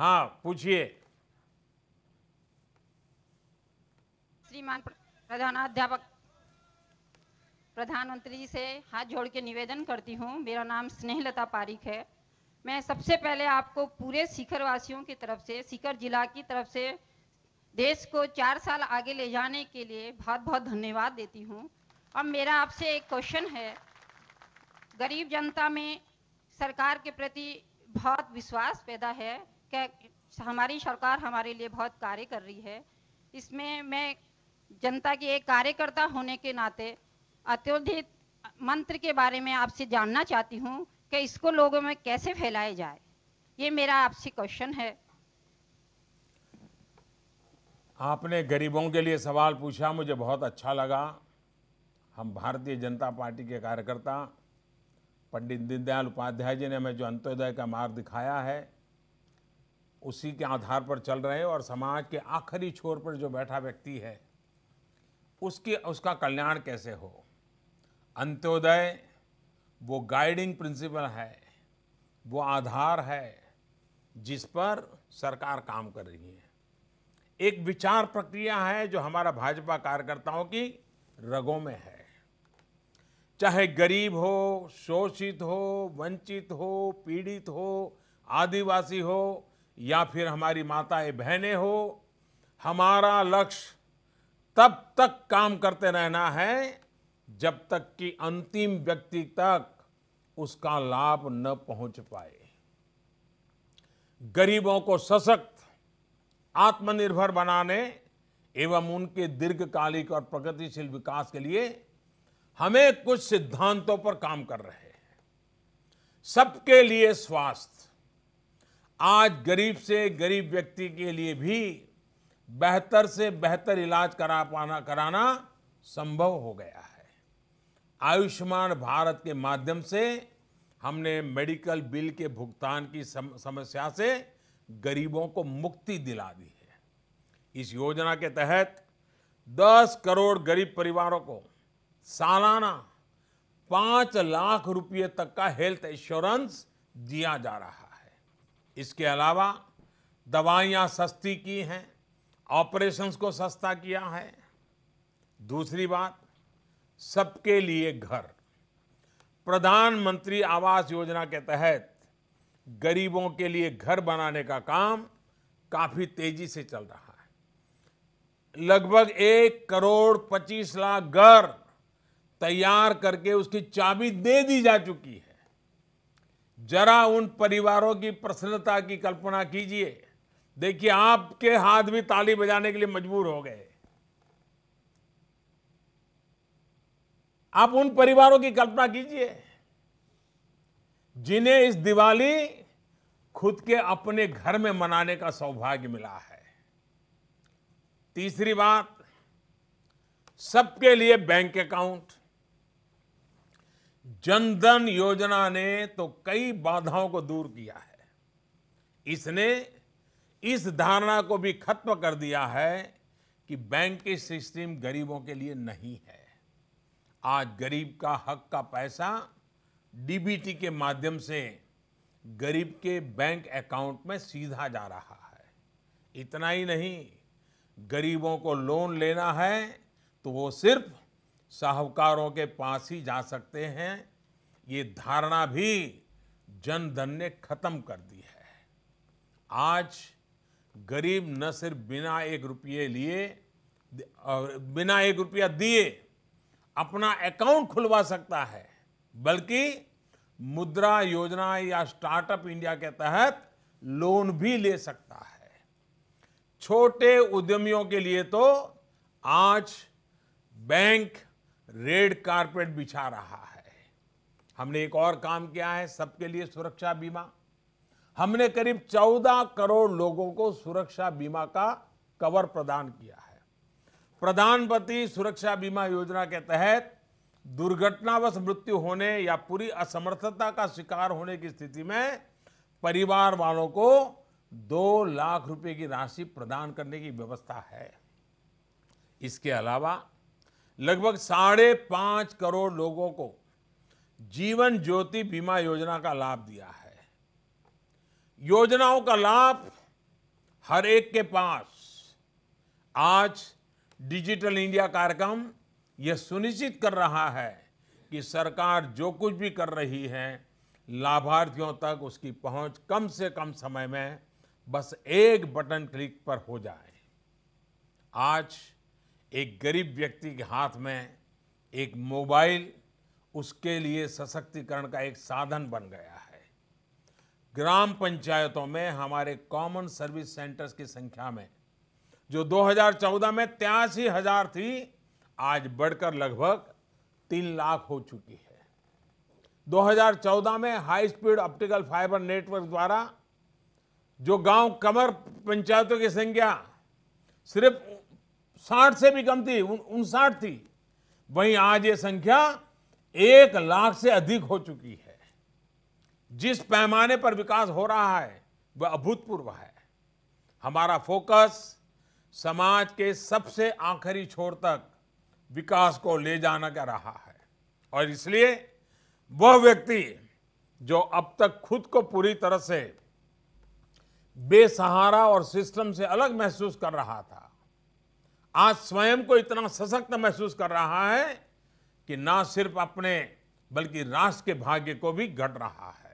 हाँ पूछिए श्रीमान प्रधानाध्यापक प्रधानमंत्री से हाथ जोड़ के निवेदन करती हूँ मेरा नाम स्नेहलता पारिक है मैं सबसे पहले आपको पूरे शिखर वासियों की तरफ से शिखर जिला की तरफ से देश को चार साल आगे ले जाने के लिए बहुत बहुत धन्यवाद देती हूँ अब मेरा आपसे एक क्वेश्चन है गरीब जनता में सरकार के प्रति बहुत विश्वास पैदा है क्या हमारी सरकार हमारे लिए बहुत कार्य कर रही है इसमें मैं जनता की एक कार्यकर्ता होने के नाते अत्योधित मंत्र के बारे में आपसे जानना चाहती हूँ कि इसको लोगों में कैसे फैलाया जाए ये मेरा आपसे क्वेश्चन है आपने गरीबों के लिए सवाल पूछा मुझे बहुत अच्छा लगा हम भारतीय जनता पार्टी के कार्यकर्ता पंडित दीनदयाल उपाध्याय जी ने हमें जो अंत्योदय का मार्ग दिखाया है उसी के आधार पर चल रहे और समाज के आखिरी छोर पर जो बैठा व्यक्ति है उसके उसका कल्याण कैसे हो अंत्योदय वो गाइडिंग प्रिंसिपल है वो आधार है जिस पर सरकार काम कर रही है एक विचार प्रक्रिया है जो हमारा भाजपा कार्यकर्ताओं की रगों में है चाहे गरीब हो शोषित हो वंचित हो पीड़ित हो आदिवासी हो या फिर हमारी माताएं बहनें हो हमारा लक्ष्य तब तक काम करते रहना है जब तक कि अंतिम व्यक्ति तक उसका लाभ न पहुंच पाए गरीबों को सशक्त आत्मनिर्भर बनाने एवं उनके दीर्घकालिक और प्रगतिशील विकास के लिए हमें कुछ सिद्धांतों पर काम कर रहे हैं सबके लिए स्वास्थ्य आज गरीब से गरीब व्यक्ति के लिए भी बेहतर से बेहतर इलाज करा पाना कराना संभव हो गया है आयुष्मान भारत के माध्यम से हमने मेडिकल बिल के भुगतान की सम, समस्या से गरीबों को मुक्ति दिला दी है इस योजना के तहत 10 करोड़ गरीब परिवारों को सालाना पाँच लाख रुपये तक का हेल्थ इंश्योरेंस दिया जा रहा है इसके अलावा दवाइयां सस्ती की हैं ऑपरेशंस को सस्ता किया है दूसरी बात सबके लिए घर प्रधानमंत्री आवास योजना के तहत गरीबों के लिए घर बनाने का काम काफ़ी तेजी से चल रहा है लगभग एक करोड़ पच्चीस लाख घर तैयार करके उसकी चाबी दे दी जा चुकी है जरा उन परिवारों की प्रसन्नता की कल्पना कीजिए देखिए आपके हाथ भी ताली बजाने के लिए मजबूर हो गए आप उन परिवारों की कल्पना कीजिए जिन्हें इस दिवाली खुद के अपने घर में मनाने का सौभाग्य मिला है तीसरी बात सबके लिए बैंक अकाउंट जनधन योजना ने तो कई बाधाओं को दूर किया है इसने इस धारणा को भी खत्म कर दिया है कि बैंक की सिस्टम गरीबों के लिए नहीं है आज गरीब का हक का पैसा डीबीटी के माध्यम से गरीब के बैंक अकाउंट में सीधा जा रहा है इतना ही नहीं गरीबों को लोन लेना है तो वो सिर्फ साहूकारों के पास ही जा सकते हैं ये धारणा भी जनधन ने खत्म कर दी है आज गरीब न सिर्फ बिना एक रुपये लिए बिना एक रुपया दिए अपना अकाउंट खुलवा सकता है बल्कि मुद्रा योजना या स्टार्टअप इंडिया के तहत लोन भी ले सकता है छोटे उद्यमियों के लिए तो आज बैंक रेड कारपेट बिछा रहा है हमने एक और काम किया है सबके लिए सुरक्षा बीमा हमने करीब 14 करोड़ लोगों को सुरक्षा बीमा का कवर प्रदान किया है प्रधानमंत्री सुरक्षा बीमा योजना के तहत दुर्घटनावश मृत्यु होने या पूरी असमर्थता का शिकार होने की स्थिति में परिवार वालों को दो लाख रुपए की राशि प्रदान करने की व्यवस्था है इसके अलावा लगभग साढ़े पांच करोड़ लोगों को जीवन ज्योति बीमा योजना का लाभ दिया है योजनाओं का लाभ हर एक के पास आज डिजिटल इंडिया कार्यक्रम यह सुनिश्चित कर रहा है कि सरकार जो कुछ भी कर रही है लाभार्थियों तक उसकी पहुंच कम से कम समय में बस एक बटन क्लिक पर हो जाए आज एक गरीब व्यक्ति के हाथ में एक मोबाइल उसके लिए सशक्तिकरण का एक साधन बन गया है ग्राम पंचायतों में हमारे कॉमन सर्विस सेंटर्स की संख्या में जो 2014 में तिरासी हजार थी आज बढ़कर लगभग तीन लाख हो चुकी है 2014 में high speed optical fibre network द्वारा जो गांव कमर पंचायतों की संख्या सिर्फ साठ से भी कम थी उनसाठ थी वहीं आज ये संख्या एक लाख से अधिक हो चुकी है जिस पैमाने पर विकास हो रहा है वह अभूतपूर्व है हमारा फोकस समाज के सबसे आखिरी छोर तक विकास को ले जाना का रहा है और इसलिए वह व्यक्ति जो अब तक खुद को पूरी तरह से बेसहारा और सिस्टम से अलग महसूस कर रहा था आज स्वयं को इतना सशक्त महसूस कर रहा है कि ना सिर्फ अपने बल्कि राष्ट्र के भाग्य को भी घट रहा है